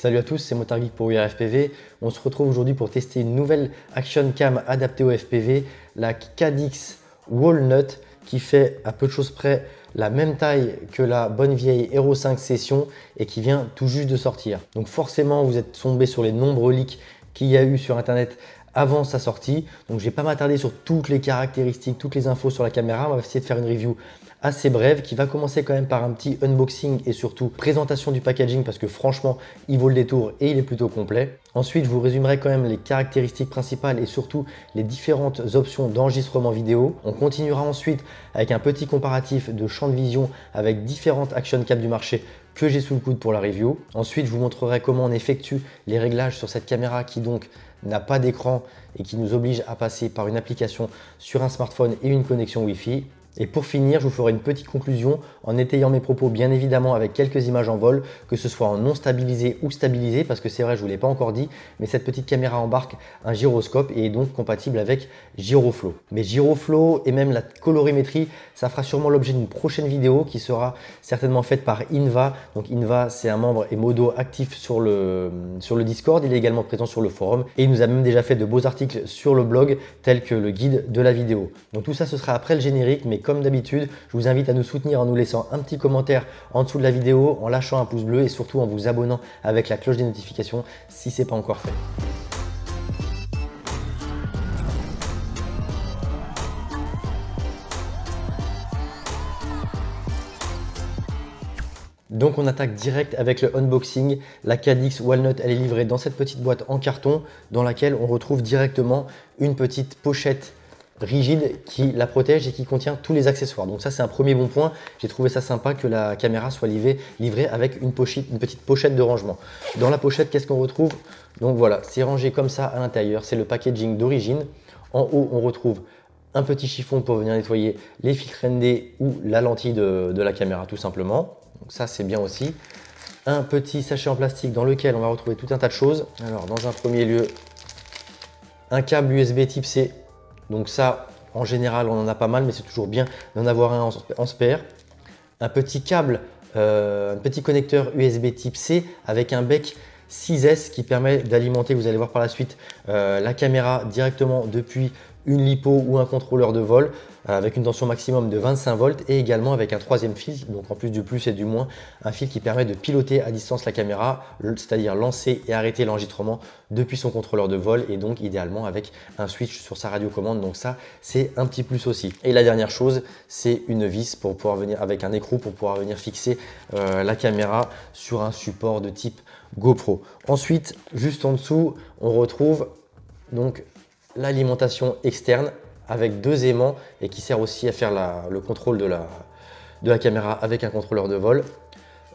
Salut à tous, c'est Motard Geek pour URFPV. On se retrouve aujourd'hui pour tester une nouvelle action cam adaptée au FPV, la Cadix Walnut, qui fait à peu de choses près la même taille que la bonne vieille Hero 5 Session et qui vient tout juste de sortir. Donc forcément, vous êtes tombé sur les nombreux leaks qu'il y a eu sur Internet avant sa sortie. Donc je vais pas m'attarder sur toutes les caractéristiques, toutes les infos sur la caméra. On va essayer de faire une review assez brève qui va commencer quand même par un petit unboxing et surtout présentation du packaging parce que franchement, il vaut le détour et il est plutôt complet. Ensuite, je vous résumerai quand même les caractéristiques principales et surtout les différentes options d'enregistrement vidéo. On continuera ensuite avec un petit comparatif de champ de vision avec différentes action cap du marché que j'ai sous le coude pour la review. Ensuite, je vous montrerai comment on effectue les réglages sur cette caméra qui donc n'a pas d'écran et qui nous oblige à passer par une application sur un smartphone et une connexion Wi-Fi. Et pour finir, je vous ferai une petite conclusion en étayant mes propos bien évidemment avec quelques images en vol, que ce soit en non stabilisé ou stabilisé, parce que c'est vrai, je vous l'ai pas encore dit, mais cette petite caméra embarque un gyroscope et est donc compatible avec Giroflow. Mais Giroflow et même la colorimétrie, ça fera sûrement l'objet d'une prochaine vidéo qui sera certainement faite par Inva. Donc Inva, c'est un membre et modo actif sur le, sur le Discord, il est également présent sur le forum et il nous a même déjà fait de beaux articles sur le blog tels que le guide de la vidéo. Donc tout ça, ce sera après le générique, mais comme d'habitude, je vous invite à nous soutenir en nous laissant un petit commentaire en dessous de la vidéo, en lâchant un pouce bleu et surtout en vous abonnant avec la cloche des notifications si ce n'est pas encore fait. Donc on attaque direct avec le unboxing. La Cadix Walnut, elle est livrée dans cette petite boîte en carton dans laquelle on retrouve directement une petite pochette rigide qui la protège et qui contient tous les accessoires. Donc ça c'est un premier bon point, j'ai trouvé ça sympa que la caméra soit livrée, livrée avec une, pochette, une petite pochette de rangement. Dans la pochette, qu'est-ce qu'on retrouve Donc voilà, c'est rangé comme ça à l'intérieur, c'est le packaging d'origine. En haut, on retrouve un petit chiffon pour venir nettoyer les filtres ND ou la lentille de, de la caméra tout simplement. Donc ça c'est bien aussi. Un petit sachet en plastique dans lequel on va retrouver tout un tas de choses. Alors dans un premier lieu, un câble USB type C donc ça, en général, on en a pas mal, mais c'est toujours bien d'en avoir un en SPR. Un petit câble, euh, un petit connecteur USB type C avec un bec 6S qui permet d'alimenter, vous allez voir par la suite, euh, la caméra directement depuis une lipo ou un contrôleur de vol euh, avec une tension maximum de 25 volts et également avec un troisième fil, donc en plus du plus et du moins, un fil qui permet de piloter à distance la caméra, c'est-à-dire lancer et arrêter l'enregistrement depuis son contrôleur de vol et donc idéalement avec un switch sur sa radiocommande, donc ça c'est un petit plus aussi. Et la dernière chose, c'est une vis pour pouvoir venir avec un écrou pour pouvoir venir fixer euh, la caméra sur un support de type GoPro. Ensuite, juste en dessous, on retrouve donc l'alimentation externe avec deux aimants et qui sert aussi à faire le contrôle de la, de la caméra avec un contrôleur de vol.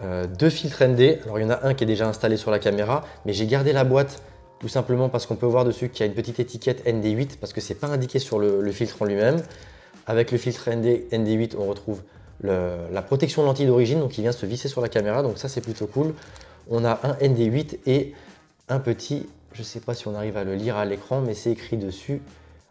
Euh, deux filtres ND, alors il y en a un qui est déjà installé sur la caméra, mais j'ai gardé la boîte tout simplement parce qu'on peut voir dessus qu'il y a une petite étiquette ND8 parce que c'est pas indiqué sur le, filtre en lui-même. Avec le filtre ND, ND8, on retrouve la protection lentille d'origine, donc qui vient se visser sur la caméra, donc ça c'est plutôt cool. On a un ND8 et un petit je ne sais pas si on arrive à le lire à l'écran, mais c'est écrit dessus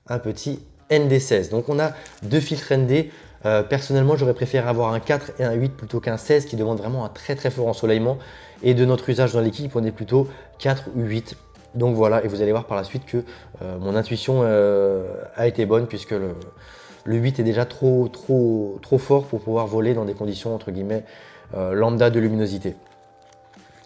un petit ND16. Donc on a deux filtres ND. Euh, personnellement, j'aurais préféré avoir un 4 et un 8 plutôt qu'un 16 qui demande vraiment un très très fort ensoleillement. Et de notre usage dans l'équipe, on est plutôt 4 ou 8. Donc voilà, et vous allez voir par la suite que euh, mon intuition euh, a été bonne puisque le, le, 8 est déjà trop, trop, trop fort pour pouvoir voler dans des conditions entre guillemets lambda de luminosité.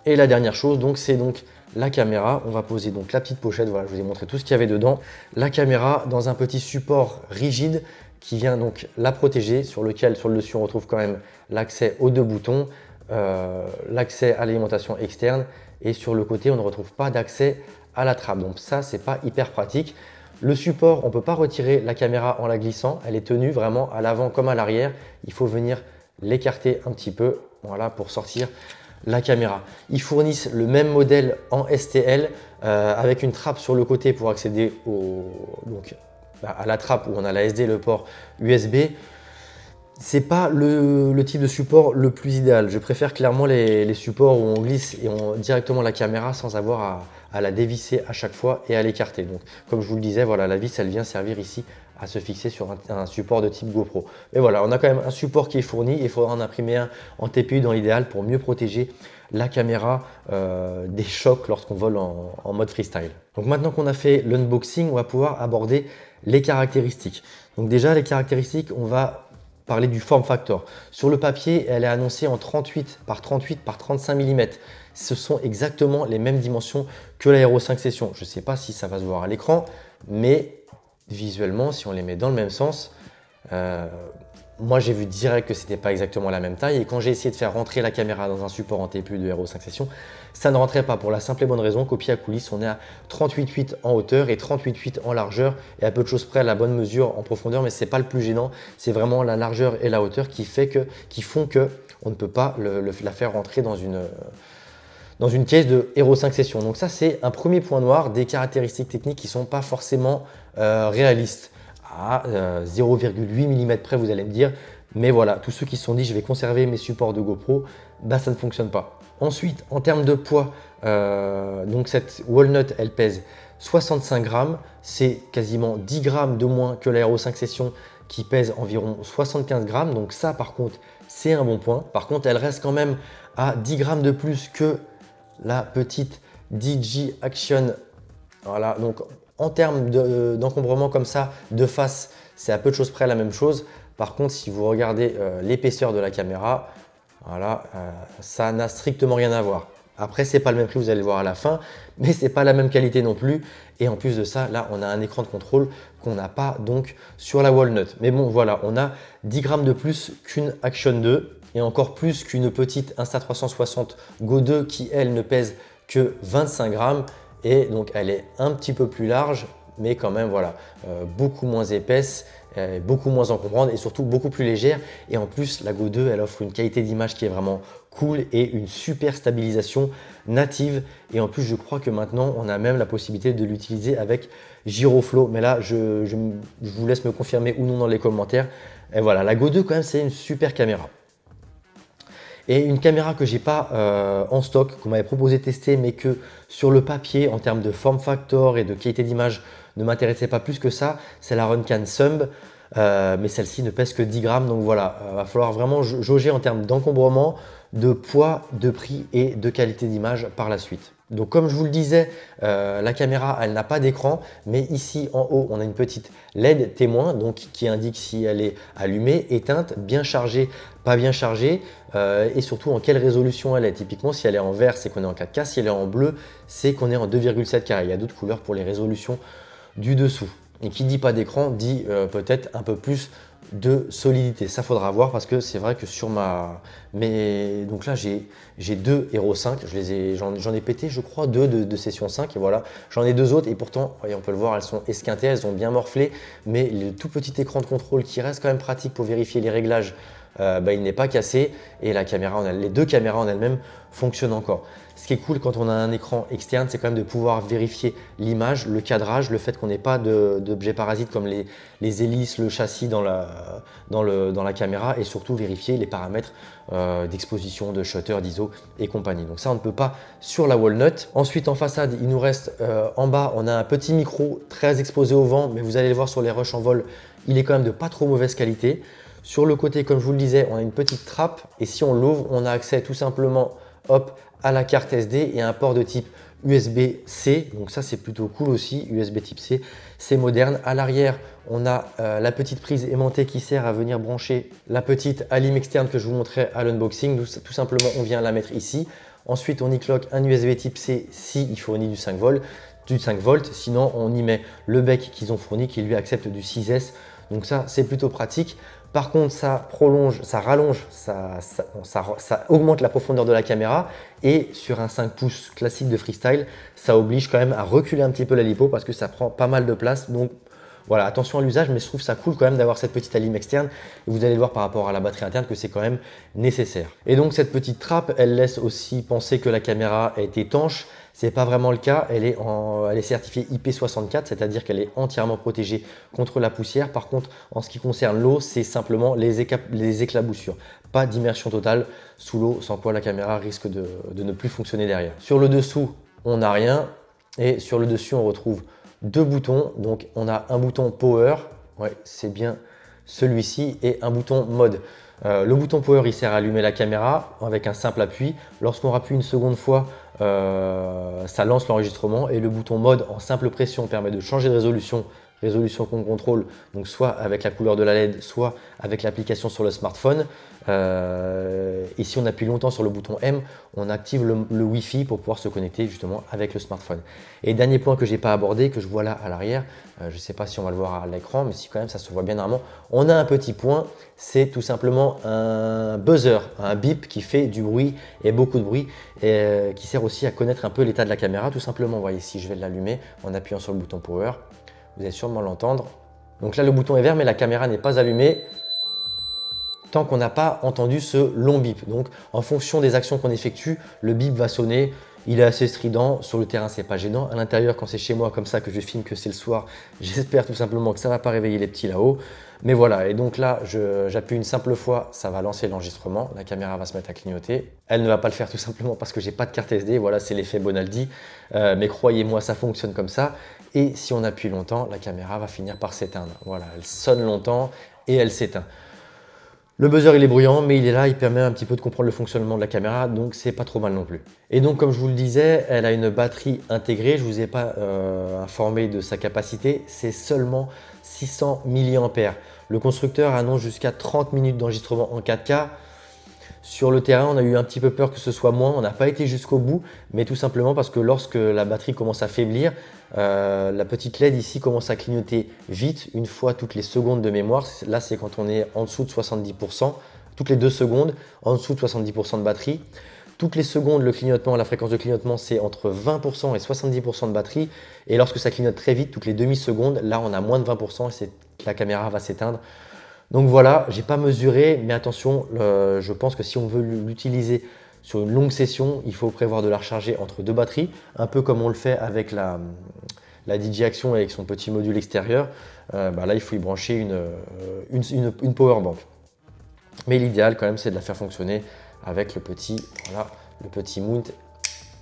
Et la dernière chose, donc c'est donc la caméra. On va poser donc la petite pochette, voilà, je vous ai montré tout ce qu'il y avait dedans. La caméra dans un petit support rigide qui vient donc la protéger, sur lequel, sur le dessus, on retrouve quand même l'accès aux deux boutons, euh, l'accès à l'alimentation externe, et sur le côté, on ne retrouve pas d'accès à la trappe. Donc ça, c'est pas hyper pratique. Le support, on ne peut pas retirer la caméra en la glissant, elle est tenue vraiment à l'avant comme à l'arrière. Il faut venir l'écarter un petit peu, voilà, pour sortir la caméra. Ils fournissent le même modèle en STL euh, avec une trappe sur le côté pour accéder au, donc, bah, à la trappe où on a la SD, le port USB. C'est pas le, type de support le plus idéal. Je préfère clairement les, supports où on glisse et on directement la caméra sans avoir à, à la dévisser à chaque fois et à l'écarter. Donc, comme je vous le disais, voilà, la vis, elle vient servir ici à se fixer sur un, support de type GoPro. Mais voilà, on a quand même un support qui est fourni il faudra en imprimer un en TPU dans l'idéal pour mieux protéger la caméra euh, des chocs lorsqu'on vole en, mode freestyle. Donc maintenant qu'on a fait l'unboxing, on va pouvoir aborder les caractéristiques. Donc déjà, les caractéristiques, on va parler du form factor. Sur le papier, elle est annoncée en 38 par 38 par 35 mm. Ce sont exactement les mêmes dimensions que l'Aero 5 Session. Je ne sais pas si ça va se voir à l'écran, mais visuellement, si on les met dans le même sens, euh, moi j'ai vu direct que c'était pas exactement la même taille. Et quand j'ai essayé de faire rentrer la caméra dans un support en TPU de Hero 5 Session, ça ne rentrait pas pour la simple et bonne raison qu'au pied à coulisses, on est à 38,8 en hauteur et 38,8 en largeur. Et à peu de choses près, la bonne mesure en profondeur, mais c'est pas le plus gênant. C'est vraiment la largeur et la hauteur qui, fait que, qui font que on ne peut pas le, la faire rentrer dans une dans une caisse de Hero 5 Session. Donc ça, c'est un premier point noir des caractéristiques techniques qui ne sont pas forcément euh, réalistes. À 0,8 euh, mm près, vous allez me dire, mais voilà, tous ceux qui se sont dit je vais conserver mes supports de GoPro, bah ça ne fonctionne pas. Ensuite, en termes de poids, euh, donc cette walnut, elle pèse 65 grammes, c'est quasiment 10 grammes de moins que la Hero 5 Session qui pèse environ 75 grammes, donc ça par contre, c'est un bon point. Par contre, elle reste quand même à 10 grammes de plus que la petite DJ Action. Voilà, donc en termes d'encombrement comme ça, de face, c'est à peu de choses près la même chose. Par contre, si vous regardez euh, l'épaisseur de la caméra, voilà, euh, ça n'a strictement rien à voir. Après, n'est pas le même prix, vous allez le voir à la fin, mais c'est pas la même qualité non plus. Et en plus de ça, là, on a un écran de contrôle qu'on n'a pas donc sur la Walnut. Mais bon, voilà, on a 10 grammes de plus qu'une Action 2 et encore plus qu'une petite Insta360 Go 2 qui, elle, ne pèse que 25 grammes et donc elle est un petit peu plus large mais quand même voilà euh, beaucoup moins épaisse euh, beaucoup moins en comprendre et surtout beaucoup plus légère et en plus la Go 2 elle offre une qualité d'image qui est vraiment cool et une super stabilisation native et en plus je crois que maintenant on a même la possibilité de l'utiliser avec Giroflow mais là je vous laisse me confirmer ou non dans les commentaires et voilà la Go 2 quand même c'est une super caméra et une caméra que j'ai pas euh, en stock, qu'on m'avait proposé de tester, mais que sur le papier, en termes de form factor et de qualité d'image, ne m'intéressait pas plus que ça, c'est la Runcan Sumb. Euh, mais celle-ci ne pèse que 10 grammes, donc voilà, il euh, va falloir vraiment jauger en termes d'encombrement, de poids, de prix et de qualité d'image par la suite. Donc comme je vous le disais, euh, la caméra elle n'a pas d'écran, mais ici en haut on a une petite LED témoin donc qui indique si elle est allumée, éteinte, bien chargée, pas bien chargée euh, et surtout en quelle résolution elle est. Typiquement si elle est en vert c'est qu'on est en 4K, si elle est en bleu c'est qu'on est en 2,7K. Il y a d'autres couleurs pour les résolutions du dessous. Et qui dit pas d'écran dit euh, peut-être un peu plus de solidité. Ça faudra voir parce que c'est vrai que sur ma. Mais donc là, j'ai deux Hero 5. J'en les ai, ai, pété, je crois, deux de, session 5. Et voilà, j'en ai deux autres. Et pourtant, on peut le voir, elles sont esquintées, elles ont bien morflé. Mais le tout petit écran de contrôle qui reste quand même pratique pour vérifier les réglages euh, bah, il n'est pas cassé et les deux caméras en elles-mêmes fonctionnent encore. Ce qui est cool quand on a un écran externe, c'est quand même de pouvoir vérifier l'image, le cadrage, le fait qu'on n'ait pas d'objets parasites comme les, hélices, le châssis dans la, caméra et surtout vérifier les paramètres euh, d'exposition, de shutter, d'ISO et compagnie. Donc ça, on ne peut pas sur la Walnut. Ensuite, en façade, il nous reste euh, en bas, on a un petit micro très exposé au vent, mais vous allez le voir sur les rushs en vol, il est quand même de pas trop mauvaise qualité. Sur le côté, comme je vous le disais, on a une petite trappe et si on l'ouvre, on a accès tout simplement hop, à la carte SD et un port de type USB-C. Donc ça, c'est plutôt cool aussi, USB type C. C'est moderne. À l'arrière, on a euh, la petite prise aimantée qui sert à venir brancher la petite alim externe que je vous montrais à l'unboxing. Tout simplement, on vient la mettre ici. Ensuite, on y cloque un USB type C si il fournit du 5 volts, du 5 volts. Sinon, on y met le bec qu'ils ont fourni qui lui accepte du 6S. Donc ça, c'est plutôt pratique. Par contre, ça prolonge, ça rallonge, ça, ça, augmente la profondeur de la caméra. Et sur un 5 pouces classique de freestyle, ça oblige quand même à reculer un petit peu la lipo parce que ça prend pas mal de place. Donc voilà, attention à l'usage, mais je trouve ça cool quand même d'avoir cette petite alim externe. vous allez voir par rapport à la batterie interne que c'est quand même nécessaire. Et donc cette petite trappe, elle laisse aussi penser que la caméra est étanche. Ce n'est pas vraiment le cas, elle est, certifiée IP64, c'est-à-dire qu'elle est entièrement protégée contre la poussière. Par contre, en ce qui concerne l'eau, c'est simplement les, éclaboussures, pas d'immersion totale sous l'eau, sans quoi la caméra risque de ne plus fonctionner derrière. Sur le dessous, on n'a rien, et sur le dessus, on retrouve deux boutons. Donc on a un bouton power, c'est bien celui-ci, et un bouton mode. Euh, le bouton power, il sert à allumer la caméra avec un simple appui. Lorsqu'on appuie une seconde fois, euh, ça lance l'enregistrement. Et le bouton mode en simple pression permet de changer de résolution résolution qu'on contrôle, donc soit avec la couleur de la LED, soit avec l'application sur le smartphone. Euh, et si on appuie longtemps sur le bouton M, on active le, Wi-Fi pour pouvoir se connecter justement avec le smartphone. Et dernier point que j'ai pas abordé, que je vois là à l'arrière, euh, je ne sais pas si on va le voir à l'écran, mais si quand même ça se voit bien normalement, on a un petit point, c'est tout simplement un buzzer, un bip qui fait du bruit et beaucoup de bruit, et euh, qui sert aussi à connaître un peu l'état de la caméra tout simplement. Vous voyez, si je vais l'allumer en appuyant sur le bouton power, vous allez sûrement l'entendre. Donc là, le bouton est vert, mais la caméra n'est pas allumée tant qu'on n'a pas entendu ce long bip. Donc, en fonction des actions qu'on effectue, le bip va sonner. Il est assez strident. Sur le terrain, c'est pas gênant. À l'intérieur, quand c'est chez moi comme ça que je filme que c'est le soir, j'espère tout simplement que ça va pas réveiller les petits là-haut. Mais voilà. Et donc là, j'appuie une simple fois, ça va lancer l'enregistrement. La caméra va se mettre à clignoter. Elle ne va pas le faire tout simplement parce que j'ai pas de carte SD. Voilà, c'est l'effet Bonaldi. Euh, mais croyez-moi, ça fonctionne comme ça et si on appuie longtemps, la caméra va finir par s'éteindre. Voilà, elle sonne longtemps et elle s'éteint. Le buzzer il est bruyant, mais il est là, il permet un petit peu de comprendre le fonctionnement de la caméra, donc c'est pas trop mal non plus. Et donc comme je vous le disais, elle a une batterie intégrée, je ne vous ai pas euh, informé de sa capacité, c'est seulement 600 mAh. Le constructeur annonce jusqu'à 30 minutes d'enregistrement en 4K, sur le terrain, on a eu un petit peu peur que ce soit moins. On n'a pas été jusqu'au bout, mais tout simplement parce que lorsque la batterie commence à faiblir, euh, la petite LED ici commence à clignoter vite, une fois toutes les secondes de mémoire. Là, c'est quand on est en dessous de 70%, toutes les deux secondes, en dessous de 70% de batterie. Toutes les secondes, le clignotement, la fréquence de clignotement, c'est entre 20% et 70% de batterie. Et lorsque ça clignote très vite, toutes les demi-secondes, là, on a moins de 20% et la caméra va s'éteindre. Donc voilà, j'ai pas mesuré, mais attention, je pense que si on veut l'utiliser sur une longue session, il faut prévoir de la recharger entre deux batteries, un peu comme on le fait avec la, la DJ Action avec son petit module extérieur. Euh, bah là, il faut y brancher euh, une, une, power bank. Mais l'idéal quand même, c'est de la faire fonctionner avec le petit, le petit mount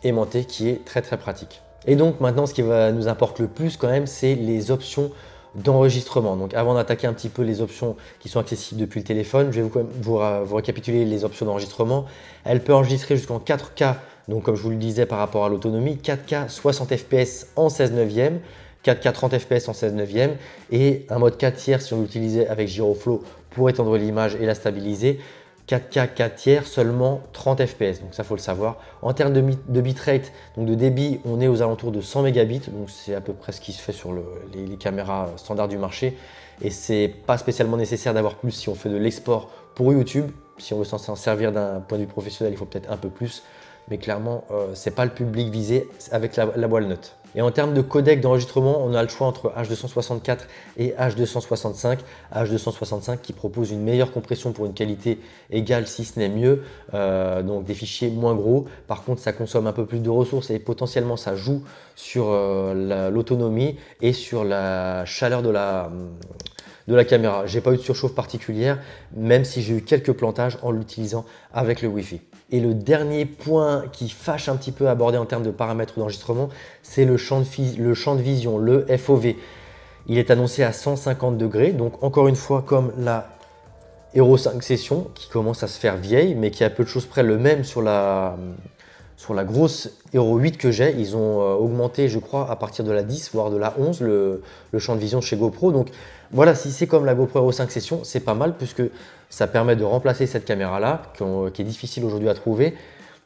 aimanté qui est très très pratique. Et donc maintenant, ce qui va, nous importe le plus quand même, c'est les options d'enregistrement. Donc avant d'attaquer un petit peu les options qui sont accessibles depuis le téléphone, je vais vous, récapituler les options d'enregistrement. Elle peut enregistrer jusqu'en 4K, donc comme je vous le disais par rapport à l'autonomie, 4K 60 fps en 16 neuvième, 4K 30 fps en 16 neuvième et un mode 4 tiers si on l'utilisait avec Giroflow pour étendre l'image et la stabiliser. 4K 4 tiers, seulement 30 fps. Donc ça, faut le savoir. En termes de, bitrate, donc de débit, on est aux alentours de 100 mégabits. Donc c'est à peu près ce qui se fait sur les, caméras standards du marché. Et c'est pas spécialement nécessaire d'avoir plus si on fait de l'export pour YouTube. Si on veut s'en servir d'un point de vue professionnel, il faut peut-être un peu plus. Mais clairement, euh, c'est pas le public visé avec la, la note. Et en termes de codec d'enregistrement, on a le choix entre H264 et H265. H265 qui propose une meilleure compression pour une qualité égale, si ce n'est mieux, euh, donc des fichiers moins gros. Par contre, ça consomme un peu plus de ressources et potentiellement ça joue sur euh, l'autonomie et sur la chaleur de la, de la caméra. J'ai pas eu de surchauffe particulière, même si j'ai eu quelques plantages en l'utilisant avec le Wi-Fi. Et le dernier point qui fâche un petit peu à aborder en termes de paramètres d'enregistrement, c'est le, champ de le champ de vision, le FOV. Il est annoncé à 150 degrés, donc encore une fois comme la Hero 5 Session, qui commence à se faire vieille, mais qui a peu de choses près le même sur la, sur la grosse Hero 8 que j'ai, ils ont euh, augmenté, je crois, à partir de la 10, voire de la 11, le, champ de vision chez GoPro. Donc voilà, si c'est comme la GoPro Hero 5 Session, c'est pas mal puisque ça permet de remplacer cette caméra-là, qui, est difficile aujourd'hui à trouver.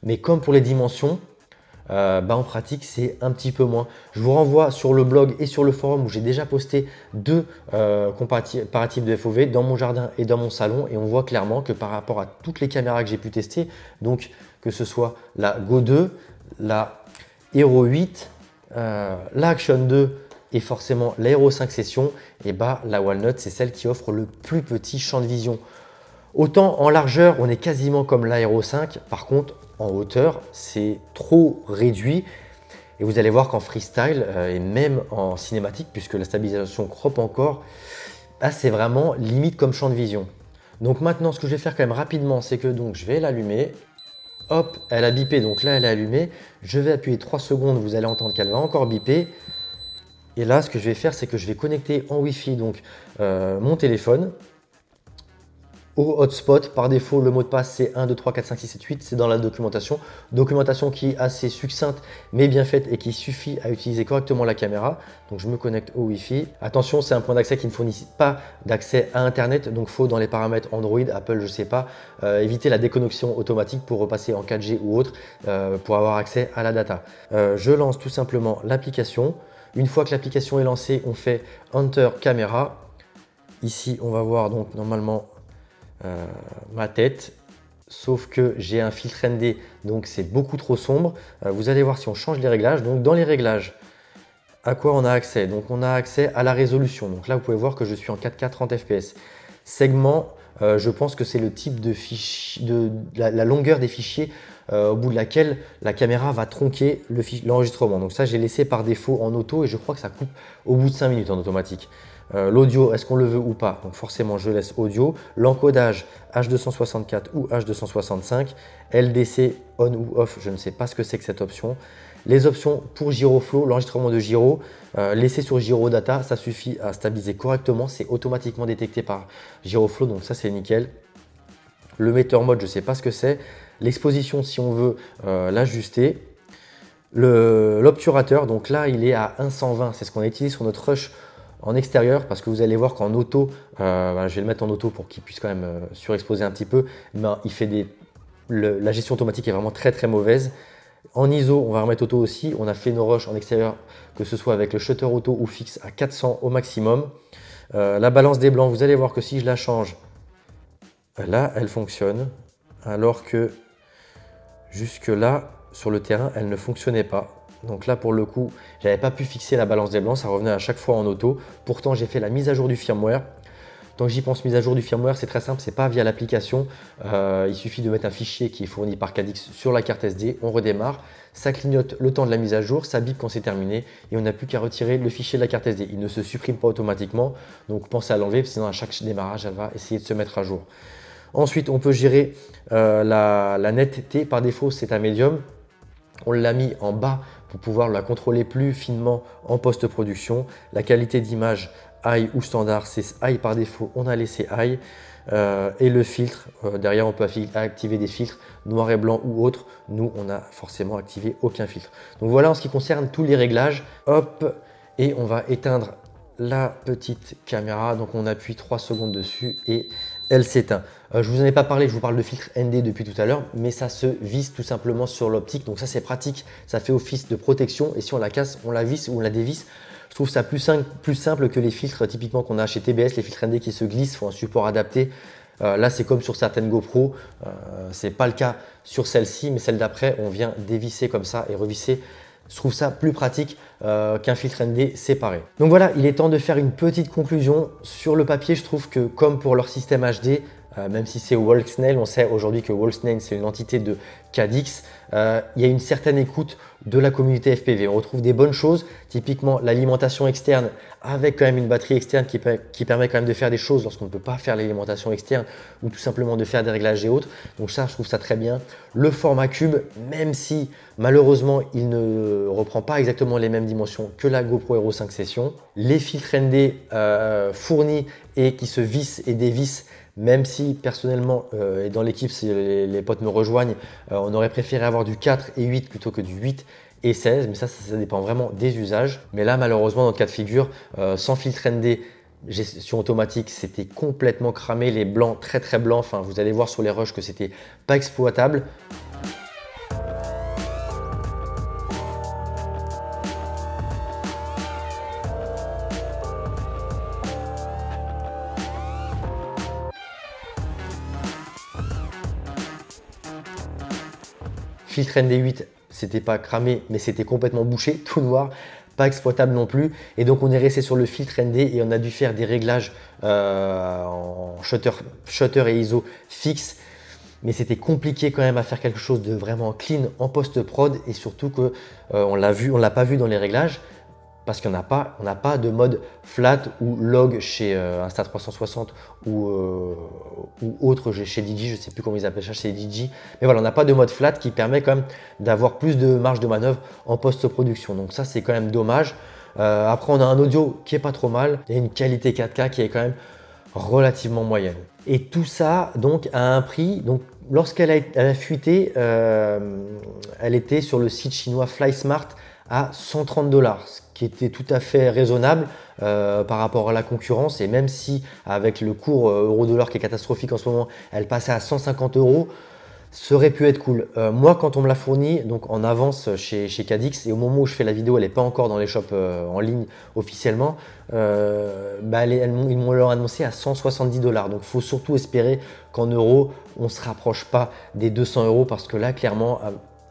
Mais comme pour les dimensions, euh, bah, en pratique, c'est un petit peu moins. Je vous renvoie sur le blog et sur le forum où j'ai déjà posté deux euh, comparatifs de FOV dans mon jardin et dans mon salon. Et on voit clairement que par rapport à toutes les caméras que j'ai pu tester, donc que ce soit la Go 2, la Hero 8, euh, la Action 2, et forcément l'Aero 5 Session, et eh bah, ben, la Walnut, c'est celle qui offre le plus petit champ de vision. Autant en largeur, on est quasiment comme l'Aero 5, par contre, en hauteur, c'est trop réduit. Et vous allez voir qu'en freestyle, euh, et même en cinématique, puisque la stabilisation crop encore, bah, c'est vraiment limite comme champ de vision. Donc maintenant, ce que je vais faire quand même rapidement, c'est que donc je vais l'allumer. Hop, elle a bipé, donc là elle est allumée. Je vais appuyer 3 secondes, vous allez entendre qu'elle va encore biper. Et là, ce que je vais faire, c'est que je vais connecter en Wi-Fi donc, euh, mon téléphone au hotspot. Par défaut, le mot de passe, c'est 1, 2, 3, 4, 5, 6, 7, 8. C'est dans la documentation. Documentation qui est assez succincte, mais bien faite et qui suffit à utiliser correctement la caméra. Donc, je me connecte au Wi-Fi. Attention, c'est un point d'accès qui ne fournit pas d'accès à Internet. Donc, il faut dans les paramètres Android, Apple, je sais pas, euh, éviter la déconnexion automatique pour repasser en 4G ou autre euh, pour avoir accès à la data. je lance tout simplement l'application. Une fois que l'application est lancée, on fait Enter Camera. Ici, on va voir donc normalement euh, ma tête. Sauf que j'ai un filtre ND, donc c'est beaucoup trop sombre. Euh, vous allez voir si on change les réglages. Donc dans les réglages, à quoi on a accès Donc on a accès à la résolution. Donc là, vous pouvez voir que je suis en 4K 30 fps. Segment, euh, je pense que c'est le type de fichier, la longueur des fichiers euh, au bout de laquelle la caméra va tronquer l'enregistrement. Donc ça, j'ai laissé par défaut en auto et je crois que ça coupe au bout de 5 minutes en automatique. Euh, l'audio, est-ce qu'on le veut ou pas Donc forcément, je laisse audio. L'encodage H264 ou H265. LDC on ou off, je ne sais pas ce que c'est que cette option. Les options pour Giroflow, l'enregistrement de Giro, euh, laissé sur Giro Data, ça suffit à stabiliser correctement. C'est automatiquement détecté par Giroflow, donc ça c'est nickel. Le metteur mode, je ne sais pas ce que c'est l'exposition si on veut euh, l'ajuster. L'obturateur, donc là il est à 120, c'est ce qu'on a utilisé sur notre rush en extérieur parce que vous allez voir qu'en auto, euh, bah, je vais le mettre en auto pour qu'il puisse quand même euh, surexposer un petit peu, mais ben, il fait des... la gestion automatique est vraiment très très mauvaise. En ISO, on va remettre auto aussi, on a fait nos rushs en extérieur, que ce soit avec le shutter auto ou fixe à 400 au maximum. la balance des blancs, vous allez voir que si je la change, là elle fonctionne, alors que Jusque-là, sur le terrain, elle ne fonctionnait pas. Donc là, pour le coup, j'avais pas pu fixer la balance des blancs, ça revenait à chaque fois en auto. Pourtant, j'ai fait la mise à jour du firmware. Tant que j'y pense, mise à jour du firmware, c'est très simple, c'est pas via l'application. Euh, il suffit de mettre un fichier qui est fourni par Cadix sur la carte SD, on redémarre, ça clignote le temps de la mise à jour, ça bip quand c'est terminé et on n'a plus qu'à retirer le fichier de la carte SD. Il ne se supprime pas automatiquement, donc pensez à l'enlever, sinon à chaque démarrage, elle va essayer de se mettre à jour. Ensuite, on peut gérer euh, la, netteté. Par défaut, c'est un médium. On l'a mis en bas pour pouvoir la contrôler plus finement en post-production. La qualité d'image high ou standard, c'est high par défaut, on a laissé high. Euh, et le filtre, euh, derrière on peut activer des filtres noir et blanc ou autre. Nous, on n'a forcément activé aucun filtre. Donc voilà en ce qui concerne tous les réglages. Hop, et on va éteindre la petite caméra. Donc on appuie 3 secondes dessus et elle s'éteint. Euh, je vous en ai pas parlé, je vous parle de filtre ND depuis tout à l'heure, mais ça se visse tout simplement sur l'optique. Donc ça c'est pratique, ça fait office de protection et si on la casse, on la visse ou on la dévisse. Je trouve ça plus, simple, que les filtres typiquement qu'on a chez TBS, les filtres ND qui se glissent, faut un support adapté. Euh, là, c'est comme sur certaines GoPro, ce euh, c'est pas le cas sur celle-ci, mais celle d'après, on vient dévisser comme ça et revisser. Je trouve ça plus pratique qu'un filtre ND séparé. Donc voilà, il est temps de faire une petite conclusion. Sur le papier, je trouve que comme pour leur système HD, euh, même si c'est Walksnail, on sait aujourd'hui que Walksnail c'est une entité de Cadix, euh, il y a une certaine écoute de la communauté FPV. On retrouve des bonnes choses, typiquement l'alimentation externe avec quand même une batterie externe qui, permet quand même de faire des choses lorsqu'on ne peut pas faire l'alimentation externe ou tout simplement de faire des réglages et autres. Donc ça, je trouve ça très bien. Le format cube, même si malheureusement il ne reprend pas exactement les mêmes dimensions que la GoPro Hero 5 Session, les filtres ND euh, fournis et qui se vissent et dévissent même si personnellement euh, et dans l'équipe, si les, potes me rejoignent, euh, on aurait préféré avoir du 4 et 8 plutôt que du 8 et 16, mais ça, ça, dépend vraiment des usages. Mais là, malheureusement, dans le cas de figure, euh, sans filtre ND, gestion automatique, c'était complètement cramé, les blancs très très blancs, enfin, vous allez voir sur les rushs que c'était pas exploitable. filtre ND8, c'était pas cramé, mais c'était complètement bouché, tout noir, pas exploitable non plus. Et donc on est resté sur le filtre ND et on a dû faire des réglages euh, en shutter, shutter et ISO fixe. Mais c'était compliqué quand même à faire quelque chose de vraiment clean en post-prod et surtout qu'on euh, l'a vu, on l'a pas vu dans les réglages parce qu'on n'a pas, on pas de mode flat ou log chez euh, Insta360 euh, ou, autre chez DJ, je ne sais plus comment ils appellent ça chez DJ. Mais voilà, on n'a pas de mode flat qui permet quand même d'avoir plus de marge de manœuvre en post-production. Donc ça, c'est quand même dommage. Euh, après, on a un audio qui est pas trop mal et une qualité 4K qui est quand même relativement moyenne. Et tout ça, donc, à un prix. Donc, lorsqu'elle a, fuité, elle était sur le site chinois FlySmart à 130 dollars, qui était tout à fait raisonnable euh, par rapport à la concurrence. Et même si, avec le cours euh, euro-dollar qui est catastrophique en ce moment, elle passait à 150 euros, ça aurait pu être cool. Euh, moi, quand on me l'a fourni, donc en avance chez, chez Cadix, et au moment où je fais la vidéo, elle n'est pas encore dans les shops en ligne officiellement, bah, ils m'ont leur annoncé à 170 dollars. Donc, faut surtout espérer qu'en euros, on se rapproche pas des 200 euros parce que là, clairement,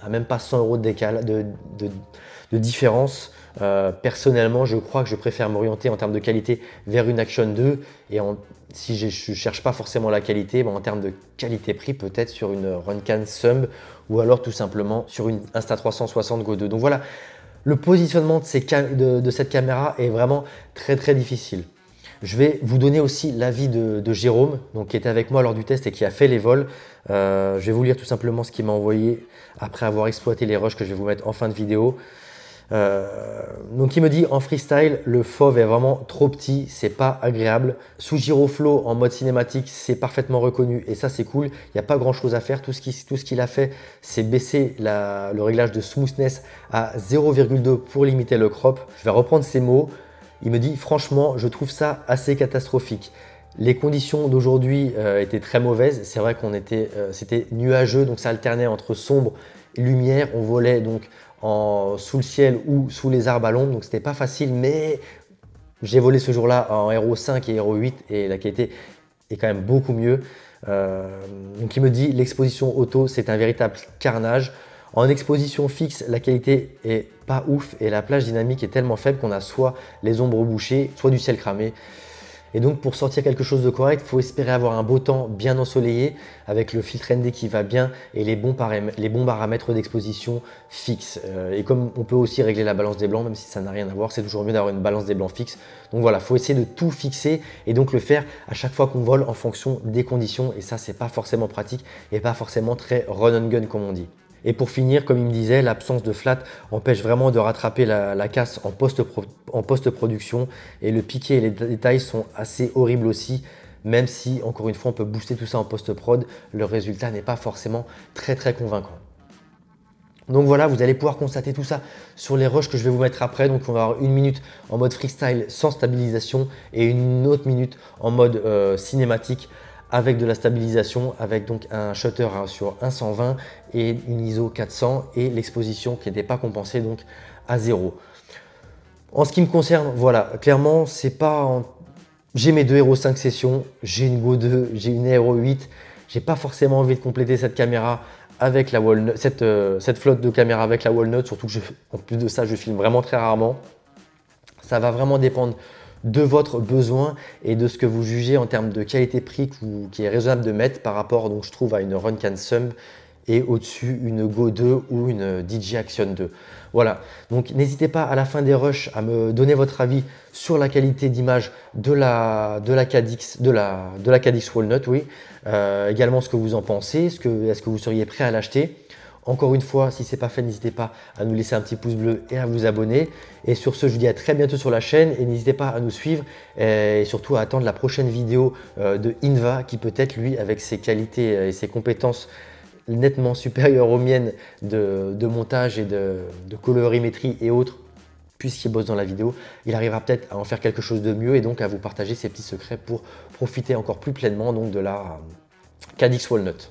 même pas 100 euros de, de, différence. Euh, personnellement, je crois que je préfère m'orienter en termes de qualité vers une Action 2 et si je ne cherche pas forcément la qualité, en termes de qualité-prix, peut-être sur une Runcan Sum ou alors tout simplement sur une Insta360 Go 2. Donc voilà, le positionnement de, cette caméra est vraiment très très difficile. Je vais vous donner aussi l'avis de, Jérôme, donc, qui était avec moi lors du test et qui a fait les vols. Euh, je vais vous lire tout simplement ce qu'il m'a envoyé après avoir exploité les rushs que je vais vous mettre en fin de vidéo. Euh, donc il me dit en freestyle, le fauve est vraiment trop petit, c'est pas agréable. Sous Giroflow en mode cinématique, c'est parfaitement reconnu et ça c'est cool. Il n'y a pas grand chose à faire. Tout ce qu'il a fait, c'est baisser le réglage de smoothness à 0,2 pour limiter le crop. Je vais reprendre ses mots. Il me dit franchement, je trouve ça assez catastrophique. Les conditions d'aujourd'hui euh, étaient très mauvaises. C'est vrai qu'on était, euh, c'était nuageux, donc ça alternait entre sombre et lumière. On volait donc en, sous le ciel ou sous les arbres à l'ombre, donc c'était pas facile. Mais j'ai volé ce jour-là en Hero 5 et Hero 8 et la qualité est quand même beaucoup mieux. Euh, donc il me dit l'exposition auto, c'est un véritable carnage. En exposition fixe, la qualité est pas ouf et la plage dynamique est tellement faible qu'on a soit les ombres bouchées, soit du ciel cramé. Et donc pour sortir quelque chose de correct, il faut espérer avoir un beau temps bien ensoleillé avec le filtre ND qui va bien et les bons, paramètres d'exposition fixes. Euh, et comme on peut aussi régler la balance des blancs, même si ça n'a rien à voir, c'est toujours mieux d'avoir une balance des blancs fixe. Donc voilà, il faut essayer de tout fixer et donc le faire à chaque fois qu'on vole en fonction des conditions. Et ça, c'est pas forcément pratique et pas forcément très run and gun comme on dit. Et pour finir, comme il me disait, l'absence de flat empêche vraiment de rattraper la, casse en post-production. et le piqué et les détails sont assez horribles aussi. Même si, encore une fois, on peut booster tout ça en post-prod, le résultat n'est pas forcément très très convaincant. Donc voilà, vous allez pouvoir constater tout ça sur les rushs que je vais vous mettre après. Donc on va avoir une minute en mode freestyle sans stabilisation et une autre minute en mode euh, cinématique avec de la stabilisation, avec donc un shutter sur 120 et une ISO 400 et l'exposition qui n'était pas compensée donc à zéro. En ce qui me concerne, voilà, clairement, c'est pas j'ai mes deux Hero 5 sessions, j'ai une Go 2, j'ai une Hero 8, j'ai pas forcément envie de compléter cette caméra avec la walnut, cette, euh, cette flotte de caméra avec la walnut, surtout que en plus de ça, je filme vraiment très rarement. Ça va vraiment dépendre de votre besoin et de ce que vous jugez en termes de qualité-prix qui est raisonnable de mettre par rapport, donc je trouve, à une can Sum et au-dessus une Go 2 ou une DJ Action 2. Voilà, donc n'hésitez pas à la fin des rushs à me donner votre avis sur la qualité d'image de la, de la Cadix, de la, de la Cadix Walnut, oui. Euh, également ce que vous en pensez, est-ce que vous seriez prêt à l'acheter encore une fois, si ce n'est pas fait, n'hésitez pas à nous laisser un petit pouce bleu et à vous abonner. Et sur ce, je vous dis à très bientôt sur la chaîne et n'hésitez pas à nous suivre euh, et surtout à attendre la prochaine vidéo euh, de Inva qui peut-être, lui, avec ses qualités euh, et ses compétences nettement supérieures aux miennes de, montage et de, colorimétrie et autres, puisqu'il bosse dans la vidéo, il arrivera peut-être à en faire quelque chose de mieux et donc à vous partager ses petits secrets pour profiter encore plus pleinement donc de la Cadix Walnut.